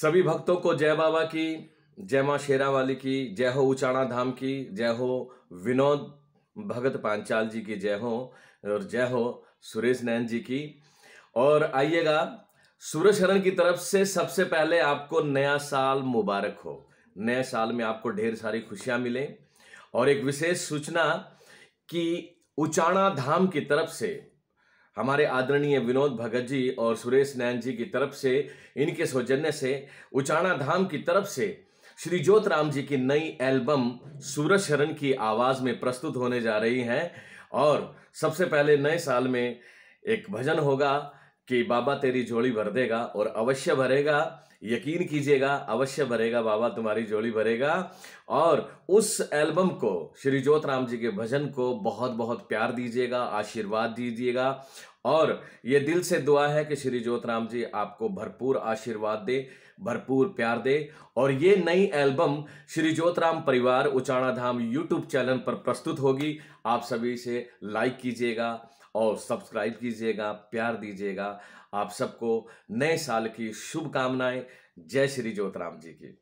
सभी भक्तों को जय बाबा की जय माँ शेरा वाली की जय हो उचाणा धाम की जय हो विनोद भगत पांचाल जी की जय हो और जय हो सुरेश नैन जी की और आइएगा सूर्य शरण की तरफ से सबसे पहले आपको नया साल मुबारक हो नए साल में आपको ढेर सारी खुशियां मिले और एक विशेष सूचना कि उचाणा धाम की तरफ से हमारे आदरणीय विनोद भगत जी और सुरेश नैन जी की तरफ से इनके सौजन्य से उचाणा धाम की तरफ से श्री ज्योत राम जी की नई एल्बम सूरज शरण की आवाज़ में प्रस्तुत होने जा रही हैं और सबसे पहले नए साल में एक भजन होगा कि बाबा तेरी झोली भर देगा और अवश्य भरेगा यकीन कीजिएगा अवश्य भरेगा बाबा तुम्हारी झोली भरेगा और उस एल्बम को श्री ज्योत राम जी के भजन को बहुत बहुत प्यार दीजिएगा आशीर्वाद दीजिएगा और ये दिल से दुआ है कि श्री ज्योत राम जी आपको भरपूर आशीर्वाद दे भरपूर प्यार दे और ये नई एल्बम श्री ज्योत राम परिवार उचाणा धाम यूट्यूब चैनल पर प्रस्तुत होगी आप सभी से लाइक कीजिएगा और सब्सक्राइब कीजिएगा प्यार दीजिएगा आप सबको नए साल की शुभकामनाएं जय श्री ज्योतराम जी की